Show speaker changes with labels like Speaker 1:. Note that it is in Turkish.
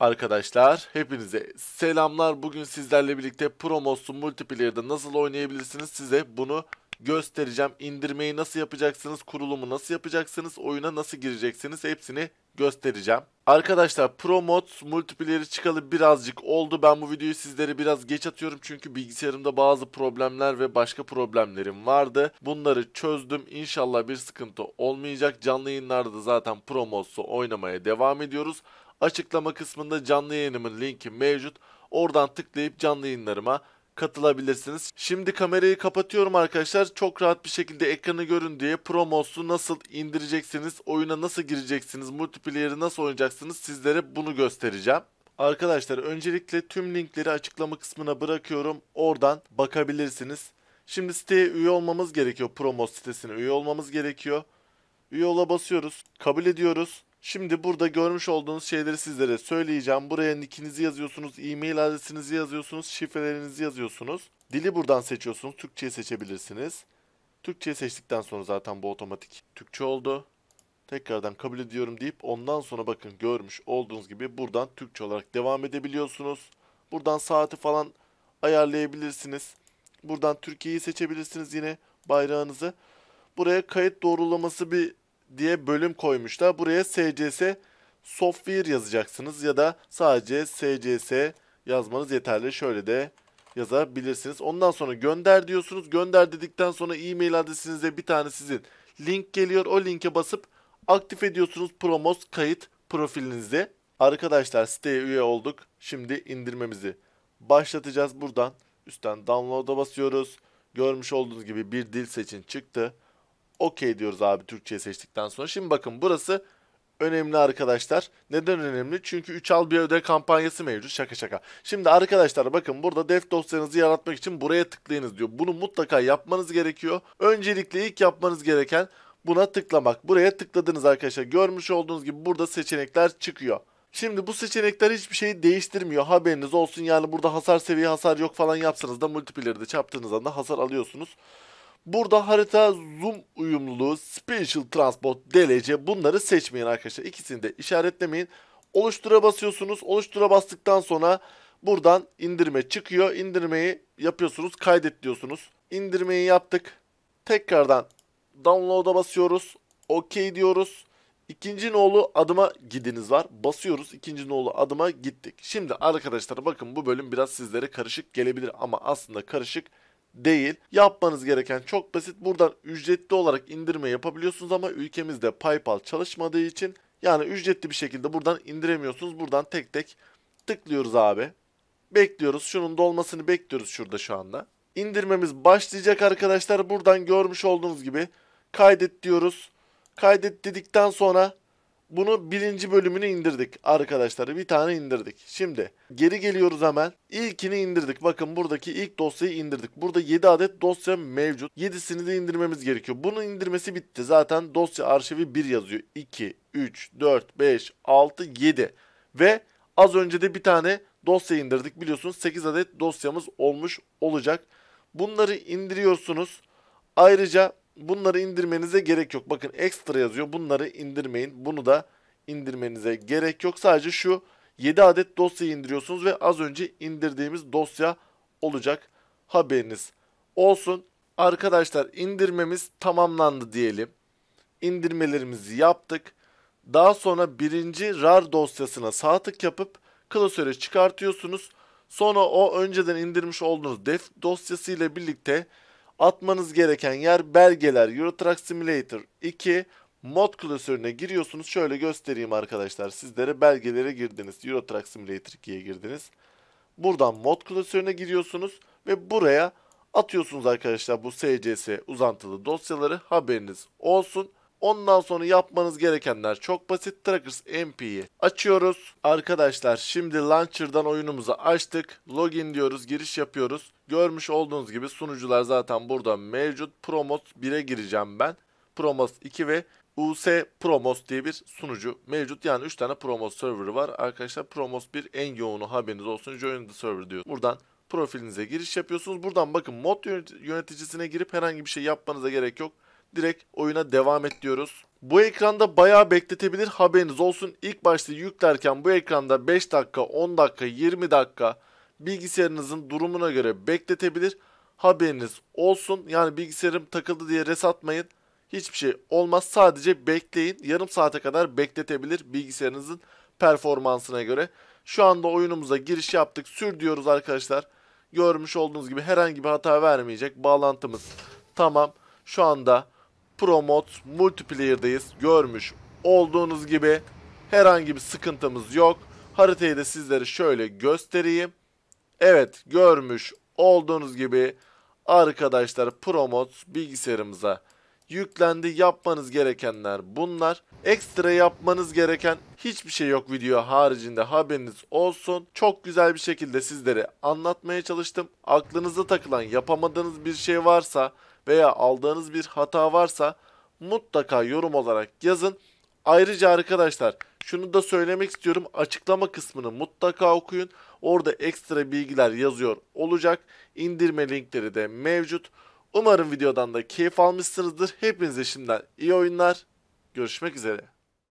Speaker 1: Arkadaşlar hepinize selamlar. Bugün sizlerle birlikte Promos'un multiplayer'da nasıl oynayabilirsiniz size bunu göstereceğim. İndirmeyi nasıl yapacaksınız, kurulumu nasıl yapacaksınız, oyuna nasıl gireceksiniz hepsini göstereceğim. Arkadaşlar Promos multiplayer'i çıkalı birazcık oldu. Ben bu videoyu sizlere biraz geç atıyorum çünkü bilgisayarımda bazı problemler ve başka problemlerim vardı. Bunları çözdüm. İnşallah bir sıkıntı olmayacak. Canlı yayınlarda zaten Promos'u oynamaya devam ediyoruz. Açıklama kısmında canlı yayınımın linki mevcut. Oradan tıklayıp canlı yayınlarıma katılabilirsiniz. Şimdi kamerayı kapatıyorum arkadaşlar. Çok rahat bir şekilde ekranı görün diye Promos'u nasıl indireceksiniz, oyuna nasıl gireceksiniz, multiplayer'ı nasıl oynayacaksınız sizlere bunu göstereceğim. Arkadaşlar öncelikle tüm linkleri açıklama kısmına bırakıyorum. Oradan bakabilirsiniz. Şimdi siteye üye olmamız gerekiyor. Promos sitesine üye olmamız gerekiyor. Üye ola basıyoruz. Kabul ediyoruz. Şimdi burada görmüş olduğunuz şeyleri sizlere söyleyeceğim. Buraya nickinizi yazıyorsunuz, e-mail adresinizi yazıyorsunuz, şifrelerinizi yazıyorsunuz. Dili buradan seçiyorsunuz. Türkçeyi seçebilirsiniz. Türkçeyi seçtikten sonra zaten bu otomatik Türkçe oldu. Tekrardan kabul ediyorum deyip ondan sonra bakın görmüş olduğunuz gibi buradan Türkçe olarak devam edebiliyorsunuz. Buradan saati falan ayarlayabilirsiniz. Buradan Türkiye'yi seçebilirsiniz yine bayrağınızı. Buraya kayıt doğrulaması bir diye bölüm koymuşlar. Buraya SCS software yazacaksınız ya da sadece SCS yazmanız yeterli. Şöyle de yazabilirsiniz. Ondan sonra gönder diyorsunuz. Gönder dedikten sonra e-mail adresinize bir tane sizin link geliyor. O linke basıp aktif ediyorsunuz Promos kayıt profilinizde. Arkadaşlar siteye üye olduk. Şimdi indirmemizi başlatacağız. Buradan üstten download'a basıyoruz. Görmüş olduğunuz gibi bir dil seçin çıktı okey diyoruz abi Türkçe'ye seçtikten sonra. Şimdi bakın burası önemli arkadaşlar. Neden önemli? Çünkü 3 al bir öde kampanyası mevcut. Şaka şaka. Şimdi arkadaşlar bakın burada def dosyanızı yaratmak için buraya tıklayınız diyor. Bunu mutlaka yapmanız gerekiyor. Öncelikle ilk yapmanız gereken buna tıklamak. Buraya tıkladınız arkadaşlar. Görmüş olduğunuz gibi burada seçenekler çıkıyor. Şimdi bu seçenekler hiçbir şeyi değiştirmiyor. Haberiniz olsun yani burada hasar seviye hasar yok falan yapsanız da multiplayer'de çarptığınızda anda hasar alıyorsunuz. Burada harita zoom uyumluluğu, special transport, DLC bunları seçmeyin arkadaşlar. İkisini de işaretlemeyin. Oluştura basıyorsunuz. Oluştura bastıktan sonra buradan indirme çıkıyor. İndirmeyi yapıyorsunuz. Kaydet diyorsunuz. İndirmeyi yaptık. Tekrardan download'a basıyoruz. OK diyoruz. İkinci nolu adıma gidiniz var. Basıyoruz. İkinci nolu adıma gittik. Şimdi arkadaşlar bakın bu bölüm biraz sizlere karışık gelebilir ama aslında karışık değil. Yapmanız gereken çok basit. Buradan ücretli olarak indirme yapabiliyorsunuz ama ülkemizde PayPal çalışmadığı için yani ücretli bir şekilde buradan indiremiyorsunuz. Buradan tek tek tıklıyoruz abi. Bekliyoruz. Şunun dolmasını bekliyoruz şurada şu anda. İndirmemiz başlayacak arkadaşlar. Buradan görmüş olduğunuz gibi kaydet diyoruz. Kaydet dedikten sonra bunu birinci bölümünü indirdik arkadaşlar. Bir tane indirdik. Şimdi geri geliyoruz hemen. İlkini indirdik. Bakın buradaki ilk dosyayı indirdik. Burada 7 adet dosya mevcut. 7'sini de indirmemiz gerekiyor. Bunun indirmesi bitti. Zaten dosya arşivi 1 yazıyor. 2, 3, 4, 5, 6, 7. Ve az önce de bir tane dosya indirdik. Biliyorsunuz 8 adet dosyamız olmuş olacak. Bunları indiriyorsunuz. Ayrıca bunları indirmenize gerek yok. Bakın ekstra yazıyor. Bunları indirmeyin. Bunu da indirmenize gerek yok. Sadece şu 7 adet dosyayı indiriyorsunuz ve az önce indirdiğimiz dosya olacak. Haberiniz olsun. Arkadaşlar indirmemiz tamamlandı diyelim. İndirmelerimizi yaptık. Daha sonra birinci RAR dosyasına sağ tık yapıp klasöre çıkartıyorsunuz. Sonra o önceden indirmiş olduğunuz def dosyası ile birlikte Atmanız gereken yer belgeler Euro Truck Simulator 2 mod klasörüne giriyorsunuz. Şöyle göstereyim arkadaşlar. Sizlere belgelere girdiniz. Euro Truck Simulator 2'ye girdiniz. Buradan mod klasörüne giriyorsunuz ve buraya atıyorsunuz arkadaşlar bu SCS uzantılı dosyaları haberiniz olsun. Ondan sonra yapmanız gerekenler çok basit. Trackers MP'yi açıyoruz. Arkadaşlar şimdi Launcher'dan oyunumuzu açtık. Login diyoruz, giriş yapıyoruz. Görmüş olduğunuz gibi sunucular zaten burada mevcut. Promos 1'e gireceğim ben. Promos 2 ve US Promos diye bir sunucu mevcut. Yani 3 tane Promos serverı var. Arkadaşlar Promos 1 en yoğunu haberiniz olsun. Join the server diyor. Buradan profilinize giriş yapıyorsunuz. Buradan bakın mod yöneticisine girip herhangi bir şey yapmanıza gerek yok direkt oyuna devam et diyoruz. Bu ekranda bayağı bekletebilir haberiniz olsun. İlk başta yüklerken bu ekranda 5 dakika, 10 dakika, 20 dakika bilgisayarınızın durumuna göre bekletebilir. Haberiniz olsun. Yani bilgisayarım takıldı diye resatmayın. Hiçbir şey olmaz. Sadece bekleyin. Yarım saate kadar bekletebilir bilgisayarınızın performansına göre. Şu anda oyunumuza giriş yaptık. Sür diyoruz arkadaşlar. Görmüş olduğunuz gibi herhangi bir hata vermeyecek. Bağlantımız tamam. Şu anda Pro Mod Multiplayer'dayız. Görmüş olduğunuz gibi herhangi bir sıkıntımız yok. Haritayı da sizlere şöyle göstereyim. Evet görmüş olduğunuz gibi arkadaşlar Pro Mod bilgisayarımıza yüklendi. Yapmanız gerekenler bunlar. Ekstra yapmanız gereken hiçbir şey yok video haricinde haberiniz olsun. Çok güzel bir şekilde sizlere anlatmaya çalıştım. Aklınıza takılan yapamadığınız bir şey varsa veya aldığınız bir hata varsa mutlaka yorum olarak yazın. Ayrıca arkadaşlar şunu da söylemek istiyorum. Açıklama kısmını mutlaka okuyun. Orada ekstra bilgiler yazıyor olacak. İndirme linkleri de mevcut. Umarım videodan da keyif almışsınızdır. Hepinize şimdiden iyi oyunlar. Görüşmek üzere.